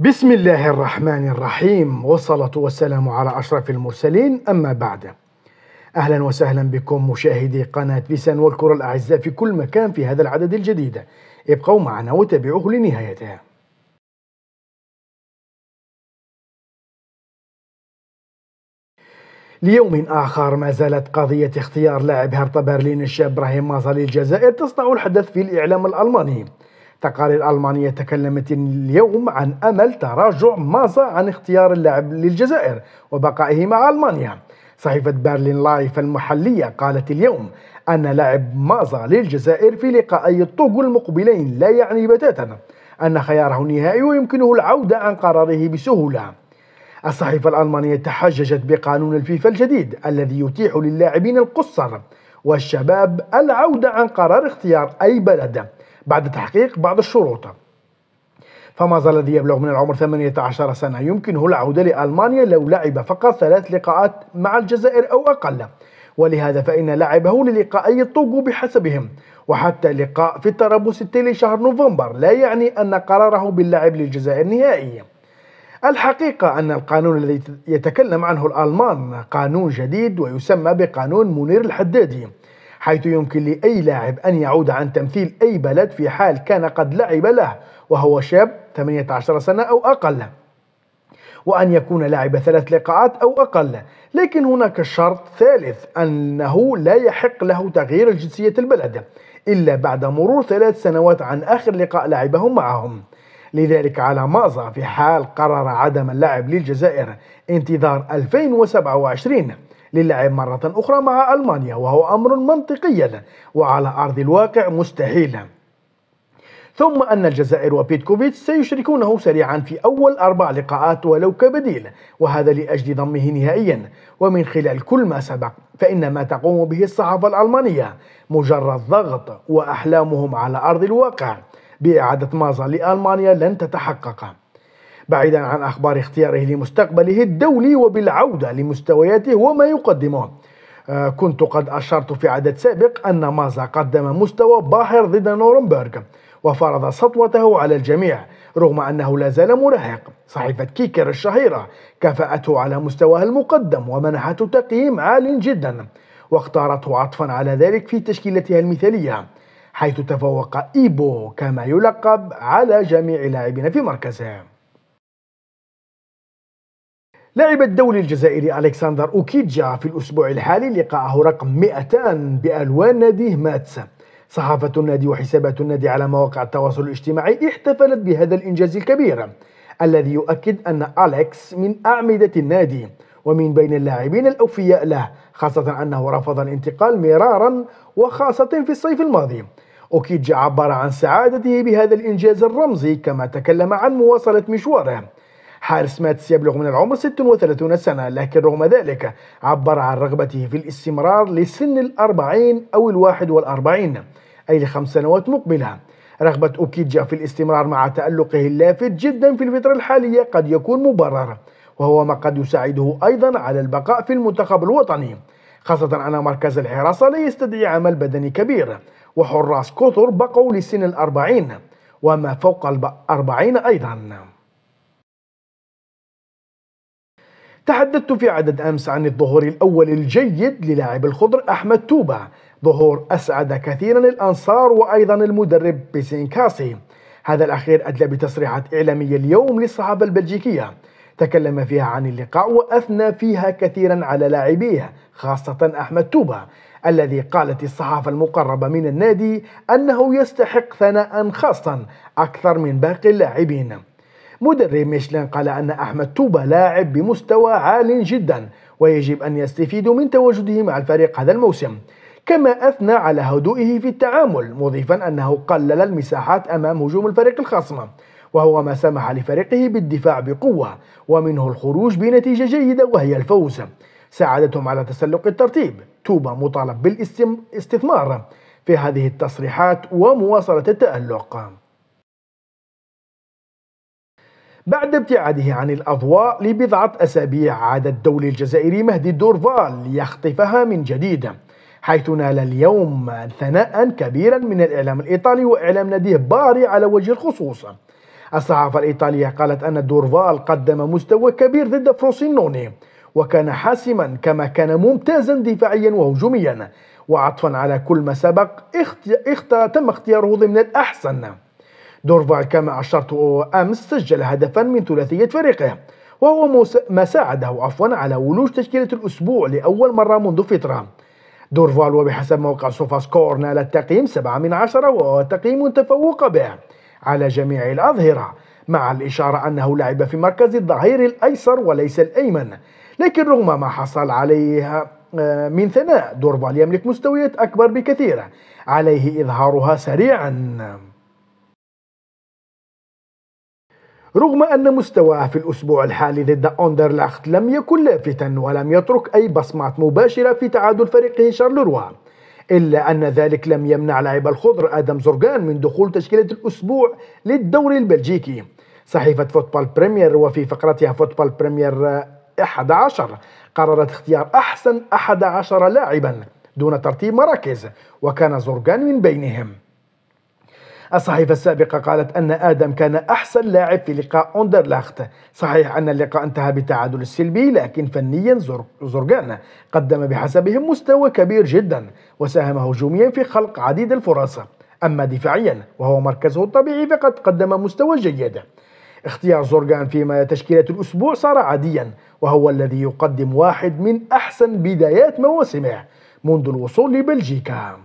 بسم الله الرحمن الرحيم والصلاة والسلام على أشرف المرسلين أما بعد أهلا وسهلا بكم مشاهدي قناة بيسان والكرة الأعزاء في كل مكان في هذا العدد الجديد ابقوا معنا وتابعوه لنهايتها ليوم آخر ما زالت قضية اختيار لاعب هرطا برلين الشاب إبراهيم مازا للجزائر تصنع الحدث في الإعلام الألماني تقارير ألمانية تكلمت اليوم عن أمل تراجع مازا عن اختيار اللاعب للجزائر وبقائه مع ألمانيا صحيفة برلين لايف المحلية قالت اليوم أن لاعب مازا للجزائر في لقائي الطوغو المقبلين لا يعني بتاتا أن خياره نهائي ويمكنه العودة عن قراره بسهولة الصحيفة الألمانية تحججت بقانون الفيفا الجديد الذي يتيح للاعبين القصر والشباب العودة عن قرار اختيار أي بلد بعد تحقيق بعض الشروط فما زال الذي يبلغ من العمر 18 سنة يمكنه العودة لألمانيا لو لعب فقط ثلاث لقاءات مع الجزائر أو أقل ولهذا فإن لعبه للقائي طوغو بحسبهم وحتى لقاء في الترابوس التالي شهر نوفمبر لا يعني أن قراره باللعب للجزائر نهائي الحقيقة أن القانون الذي يتكلم عنه الألمان قانون جديد ويسمى بقانون منير الحدادي حيث يمكن لأي لاعب أن يعود عن تمثيل أي بلد في حال كان قد لعب له وهو شاب 18 سنة أو أقل وأن يكون لاعب ثلاث لقاءات أو أقل لكن هناك شرط ثالث أنه لا يحق له تغيير جنسية البلد إلا بعد مرور ثلاث سنوات عن آخر لقاء لعبه معهم لذلك على مازا في حال قرر عدم اللعب للجزائر انتظار 2027 للعب مرة أخرى مع ألمانيا وهو أمر منطقيا وعلى أرض الواقع مستحيلا ثم أن الجزائر وبيتكوفيتش سيشركونه سريعا في أول أربع لقاءات ولو كبديل وهذا لأجل ضمه نهائيا ومن خلال كل ما سبق فإن ما تقوم به الصحافة الألمانية مجرد ضغط وأحلامهم على أرض الواقع بإعادة مازا لألمانيا لن تتحقق بعيدا عن أخبار اختياره لمستقبله الدولي وبالعودة لمستوياته وما يقدمه آه، كنت قد أشرت في عدد سابق أن مازا قدم مستوى باهر ضد نورنبرغ وفرض سطوته على الجميع رغم أنه لا زال مراهق صحيفة كيكر الشهيرة كفأته على مستواه المقدم ومنحته تقييم عال جدا واختارته عطفا على ذلك في تشكيلتها المثالية حيث تفوق إيبو كما يلقب على جميع لاعبين في مركزه لعب الدولي الجزائري ألكسندر أوكيجا في الأسبوع الحالي لقاءه رقم 200 بألوان ناديه ماتس صحافة النادي وحسابات النادي على مواقع التواصل الاجتماعي احتفلت بهذا الإنجاز الكبير الذي يؤكد أن أليكس من أعمدة النادي ومن بين اللاعبين الأوفياء له خاصة أنه رفض الانتقال مرارا وخاصة في الصيف الماضي أوكيجا عبر عن سعادته بهذا الإنجاز الرمزي كما تكلم عن مواصلة مشواره حارس ماتس يبلغ من العمر 36 سنة لكن رغم ذلك عبر عن رغبته في الاستمرار لسن الأربعين أو الواحد والأربعين أي لخمس سنوات مقبلة رغبة أوكيجا في الاستمرار مع تألقه اللافت جدا في الفترة الحالية قد يكون مبرر وهو ما قد يساعده أيضا على البقاء في المنتخب الوطني خاصة أن مركز الحراسة لا يستدعي عمل بدني كبير وحراس كثر بقوا لسن الأربعين وما فوق الأربعين أيضا تحدثت في عدد أمس عن الظهور الأول الجيد للاعب الخضر أحمد توبة ظهور أسعد كثيرا الأنصار وأيضا المدرب بيسين كاسي هذا الأخير أدلى بتصريحات إعلامية اليوم للصحافة البلجيكية تكلم فيها عن اللقاء وأثنى فيها كثيرا على لاعبيه خاصة أحمد توبة الذي قالت الصحافة المقربة من النادي أنه يستحق ثناء خاصا أكثر من باقي اللاعبين مدرب ميشلان قال أن أحمد توبا لاعب بمستوى عال جدا ويجب أن يستفيدوا من تواجده مع الفريق هذا الموسم كما أثنى على هدوئه في التعامل مضيفا أنه قلل المساحات أمام هجوم الفريق الخصم وهو ما سمح لفريقه بالدفاع بقوة ومنه الخروج بنتيجة جيدة وهي الفوز ساعدتهم على تسلق الترتيب توبا مطالب بالاستثمار في هذه التصريحات ومواصلة التألق بعد ابتعاده عن الأضواء لبضعة أسابيع عاد الدولي الجزائري مهدي الدورفال ليخطفها من جديد حيث نال اليوم ثناء كبيرا من الإعلام الإيطالي وإعلام ناديه باري على وجه الخصوص الصحافة الإيطالية قالت أن دورفال قدم مستوى كبير ضد فروسينوني وكان حاسما كما كان ممتازا دفاعيا وهجوميا وعطفا على كل ما سبق اخت... اخت... تم اختياره ضمن الأحسن دورفال كما أشرت أمس سجل هدفا من ثلاثية فريقه وهو ما ساعده عفوا على ولوج تشكيلة الأسبوع لأول مرة منذ فترة دورفال وبحسب موقع سوفا سكور نال التقييم 7 من 10 وهو تقييم تفوق به على جميع الأظهرة مع الإشارة أنه لعب في مركز الظهير الأيسر وليس الأيمن لكن رغم ما حصل عليه آه، من ثناء دورفال يملك مستويات أكبر بكثير عليه إظهارها سريعاً رغم أن مستواه في الأسبوع الحالي ضد أوندرلاخت لم يكن لافتا ولم يترك أي بصمات مباشرة في تعادل فريقه شارلوروا إلا أن ذلك لم يمنع لاعب الخضر آدم زرقان من دخول تشكيلة الأسبوع للدوري البلجيكي صحيفة فوتبال بريمير وفي فقرتها فوتبال بريمير 11 قررت اختيار أحسن 11 لاعبا دون ترتيب مراكز وكان زرقان من بينهم الصحيفة السابقة قالت أن آدم كان أحسن لاعب في لقاء أوندرلاخت صحيح أن اللقاء انتهى بتعادل السلبي لكن فنيا زرقان قدم بحسبهم مستوى كبير جدا وساهم هجوميا في خلق عديد الفرص أما دفاعيا وهو مركزه الطبيعي فقد قدم مستوى جيد اختيار زورغان فيما تشكيلة الأسبوع صار عاديا وهو الذي يقدم واحد من أحسن بدايات مواسمه منذ الوصول لبلجيكا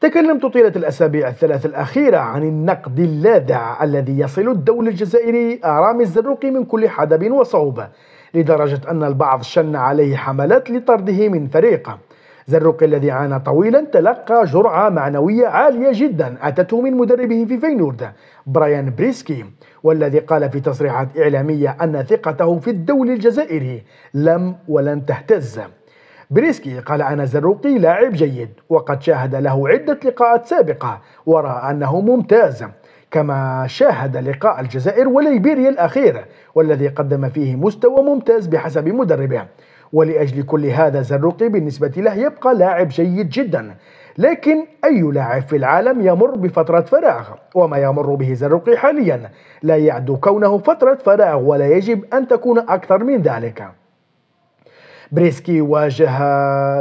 تكلمت طيلة الأسابيع الثلاث الأخيرة عن النقد اللاذع الذي يصل الدول الجزائري رامي الزروقي من كل حدب وصعوبة لدرجة أن البعض شن عليه حملات لطرده من فريقه زروقي الذي عانى طويلا تلقى جرعة معنوية عالية جدا أتته من مدربه في فينورد برايان بريسكي والذي قال في تصريحات إعلامية أن ثقته في الدول الجزائري لم ولن تهتز بريسكي قال عن زروقي لاعب جيد وقد شاهد له عدة لقاءات سابقة ورأى أنه ممتاز كما شاهد لقاء الجزائر وليبيريا الأخير والذي قدم فيه مستوى ممتاز بحسب مدربه ولأجل كل هذا زروقي بالنسبة له يبقى لاعب جيد جدا لكن أي لاعب في العالم يمر بفترة فراغ وما يمر به زروقي حاليا لا يعدو كونه فترة فراغ ولا يجب أن تكون أكثر من ذلك بريسكي واجه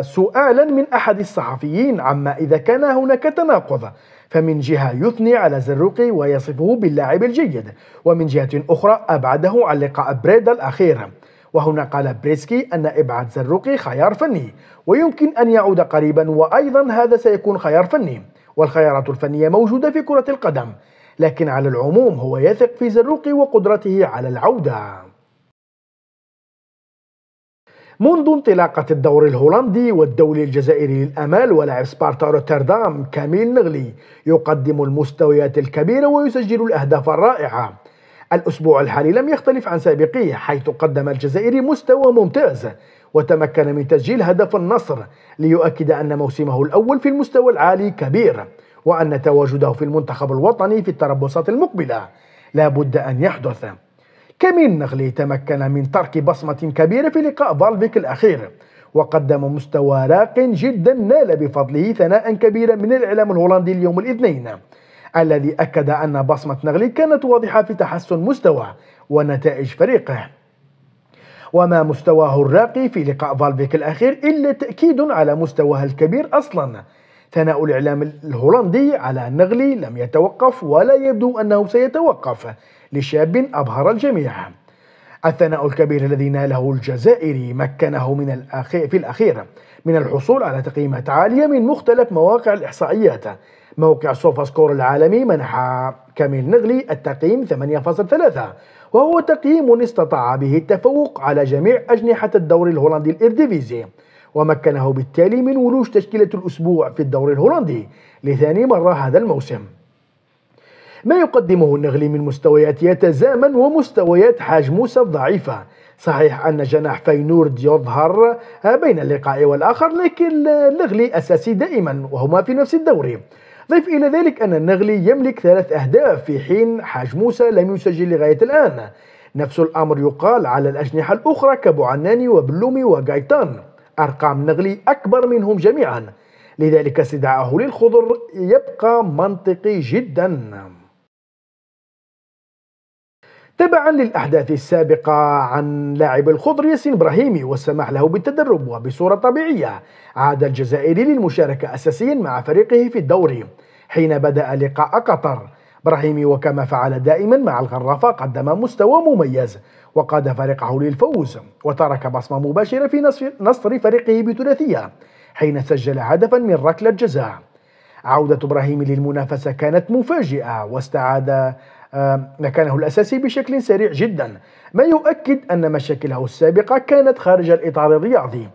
سؤالا من أحد الصحفيين عما إذا كان هناك تناقض فمن جهة يثني على زروقي ويصفه باللاعب الجيد ومن جهة أخرى أبعده عن لقاء بريدا الأخير وهنا قال بريسكي أن إبعاد زروقي خيار فني ويمكن أن يعود قريبا وأيضا هذا سيكون خيار فني والخيارات الفنية موجودة في كرة القدم لكن على العموم هو يثق في زروقي وقدرته على العودة منذ انطلاقة الدوري الهولندي والدولي الجزائري للأمال ولاعب سبارتا روتردام كاميل نغلي يقدم المستويات الكبيرة ويسجل الأهداف الرائعة الأسبوع الحالي لم يختلف عن سابقيه حيث قدم الجزائري مستوى ممتاز وتمكن من تسجيل هدف النصر ليؤكد أن موسمه الأول في المستوى العالي كبير وأن تواجده في المنتخب الوطني في التربصات المقبلة لا بد أن يحدث كمين نغلي تمكن من ترك بصمة كبيرة في لقاء فالفيك الأخير وقدم مستوى راق جدا نال بفضله ثناء كبيرا من الإعلام الهولندي اليوم الاثنين الذي أكد أن بصمة نغلي كانت واضحة في تحسن مستوى ونتائج فريقه وما مستواه الراقي في لقاء فالفيك الأخير إلا تأكيد على مستواه الكبير أصلاً ثناء الإعلام الهولندي على نغلي لم يتوقف ولا يبدو أنه سيتوقف لشاب أبهر الجميع الثناء الكبير الذي ناله الجزائري مكنه من الأخير في الأخير من الحصول على تقييمات عالية من مختلف مواقع الإحصائيات موقع سوفا سكور العالمي منح كاميل نغلي التقييم 8.3 وهو تقييم استطاع به التفوق على جميع أجنحة الدوري الهولندي الإرديفيزي ومكنه بالتالي من ولوج تشكيلة الأسبوع في الدوري الهولندي لثاني مرة هذا الموسم ما يقدمه النغلي من مستويات يتزامن ومستويات حاج موسى الضعيفة صحيح أن جناح فينورد يظهر بين اللقاء والآخر لكن النغلي أساسي دائما وهما في نفس الدوري ضيف إلى ذلك أن النغلي يملك ثلاث أهداف في حين حاج موسى لم يسجل لغاية الآن نفس الأمر يقال على الأجنحة الأخرى كبوعناني وبلومي وغايتان أرقام نغلي أكبر منهم جميعا لذلك استدعاءه للخضر يبقى منطقي جدا تبعا للأحداث السابقة عن لاعب الخضر ياسين إبراهيمي والسماح له بالتدرب وبصورة طبيعية عاد الجزائري للمشاركة أساسيا مع فريقه في الدوري حين بدأ لقاء قطر برهيمي وكما فعل دائما مع الغرافة قدم مستوى مميز وقاد فريقه للفوز وترك بصمة مباشرة في نصر فريقه بثلاثية حين سجل هدفا من ركلة جزاء عودة إبراهيمي للمنافسة كانت مفاجئة واستعاد مكانه الأساسي بشكل سريع جدا ما يؤكد أن مشاكله السابقة كانت خارج الإطار الرياضي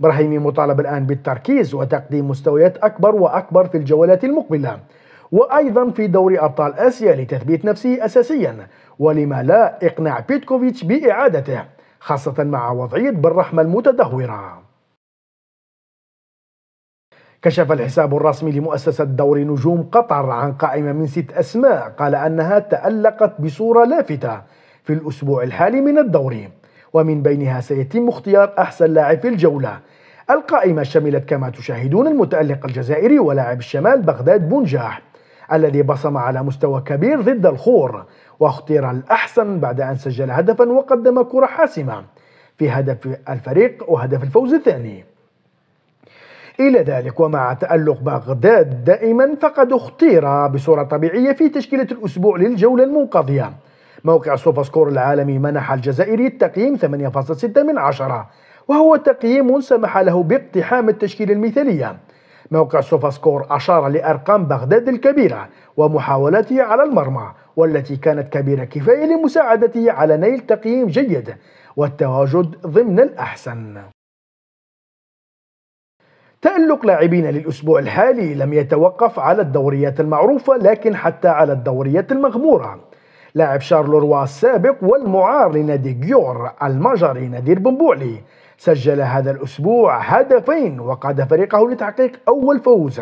إبراهيمي مطالب الآن بالتركيز وتقديم مستويات أكبر وأكبر في الجولات المقبلة وأيضا في دوري أبطال آسيا لتثبيت نفسه أساسيا ولما لا إقناع بيتكوفيتش بإعادته خاصة مع وضعية بالرحمة المتدهورة كشف الحساب الرسمي لمؤسسة دوري نجوم قطر عن قائمة من ست أسماء قال أنها تألقت بصورة لافتة في الأسبوع الحالي من الدوري ومن بينها سيتم اختيار أحسن لاعب في الجولة القائمة شملت كما تشاهدون المتألق الجزائري ولاعب الشمال بغداد بونجاح الذي بصم على مستوى كبير ضد الخور واختير الأحسن بعد أن سجل هدفا وقدم كرة حاسمة في هدف الفريق وهدف الفوز الثاني إلى ذلك ومع تألق بغداد دائما فقد اختير بصورة طبيعية في تشكيلة الأسبوع للجولة المنقضية موقع سوفا سكور العالمي منح الجزائري التقييم 8.6 من 10 وهو تقييم سمح له باقتحام التشكيل المثالية موقع سوفا سكور أشار لأرقام بغداد الكبيرة ومحاولاته على المرمى والتي كانت كبيرة كفاية لمساعدته على نيل تقييم جيد والتواجد ضمن الأحسن تألق لاعبين للأسبوع الحالي لم يتوقف على الدوريات المعروفة لكن حتى على الدوريات المغمورة لاعب شارلوروا السابق والمعار لنادي جيور المجري نذير بنبوعلي سجل هذا الأسبوع هدفين وقاد فريقه لتحقيق أول فوز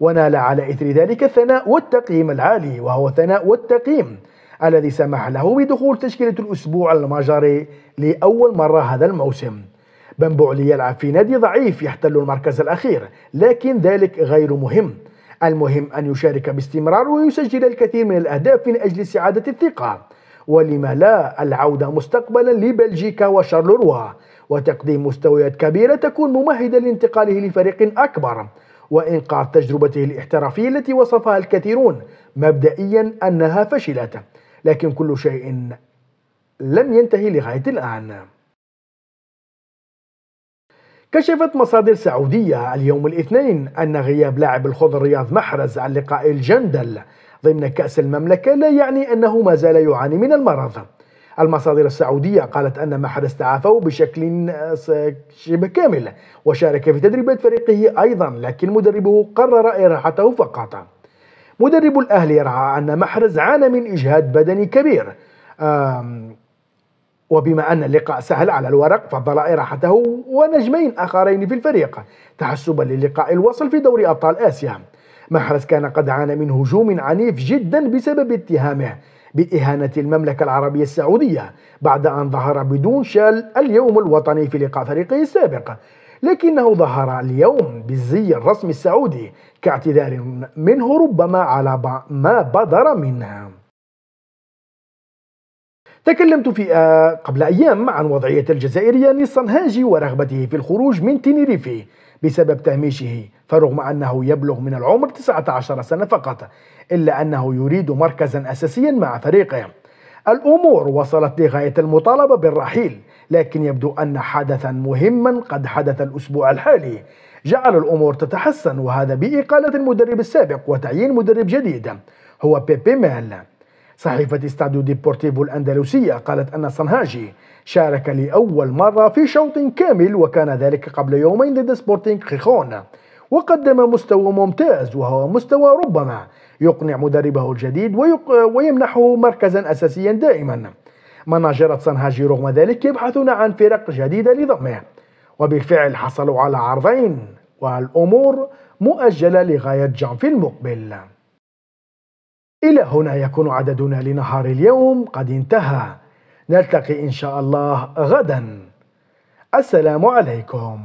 ونال على إثر ذلك الثناء والتقييم العالي وهو ثناء والتقييم الذي سمح له بدخول تشكيلة الأسبوع المجري لأول مرة هذا الموسم بنبولي يلعب في نادي ضعيف يحتل المركز الأخير لكن ذلك غير مهم المهم أن يشارك باستمرار ويسجل الكثير من الأهداف من أجل استعادة الثقة ولما لا العودة مستقبلا لبلجيكا وشارلوروا وتقديم مستويات كبيرة تكون ممهدة لانتقاله لفريق أكبر وإنقاذ تجربته الاحترافية التي وصفها الكثيرون مبدئيا أنها فشلت لكن كل شيء لم ينتهي لغاية الآن كشفت مصادر سعودية اليوم الاثنين أن غياب لاعب الخضر رياض محرز عن لقاء الجندل ضمن كأس المملكة لا يعني أنه ما زال يعاني من المرض المصادر السعودية قالت أن محرز تعافى بشكل شبه كامل وشارك في تدريبات فريقه أيضا لكن مدربه قرر إراحته فقط مدرب الأهلي يرعى أن محرز عانى من إجهاد بدني كبير وبما أن اللقاء سهل على الورق فضل إراحته ونجمين آخرين في الفريق تحسبا للقاء الوصل في دوري أبطال آسيا محرز كان قد عانى من هجوم عنيف جدا بسبب اتهامه بإهانة المملكة العربية السعودية بعد أن ظهر بدون شال اليوم الوطني في لقاء فريقه السابق لكنه ظهر اليوم بالزي الرسمي السعودي كاعتذار منه ربما على ما بدر منها تكلمت في آه، قبل أيام عن وضعية الجزائرية يانس هاجي ورغبته في الخروج من تينيريفي بسبب تهميشه فرغم أنه يبلغ من العمر 19 سنة فقط إلا أنه يريد مركزا أساسيا مع فريقه الأمور وصلت لغاية المطالبة بالرحيل لكن يبدو أن حدثا مهما قد حدث الأسبوع الحالي جعل الأمور تتحسن وهذا بإقالة المدرب السابق وتعيين مدرب جديد هو بيبي ميل صحيفة استاديو ديبورتيفو الأندلسية قالت أن صنهاجي شارك لأول مرة في شوط كامل وكان ذلك قبل يومين ضد سبورتينغ خيخون وقدم مستوى ممتاز وهو مستوى ربما يقنع مدربه الجديد ويمنحه مركزا أساسيا دائما مناجرة صنهاجي رغم ذلك يبحثون عن فرق جديدة لضمه وبالفعل حصلوا على عرضين والأمور مؤجلة لغاية جان في المقبل إلى هنا يكون عددنا لنهار اليوم قد انتهى نلتقي إن شاء الله غدا السلام عليكم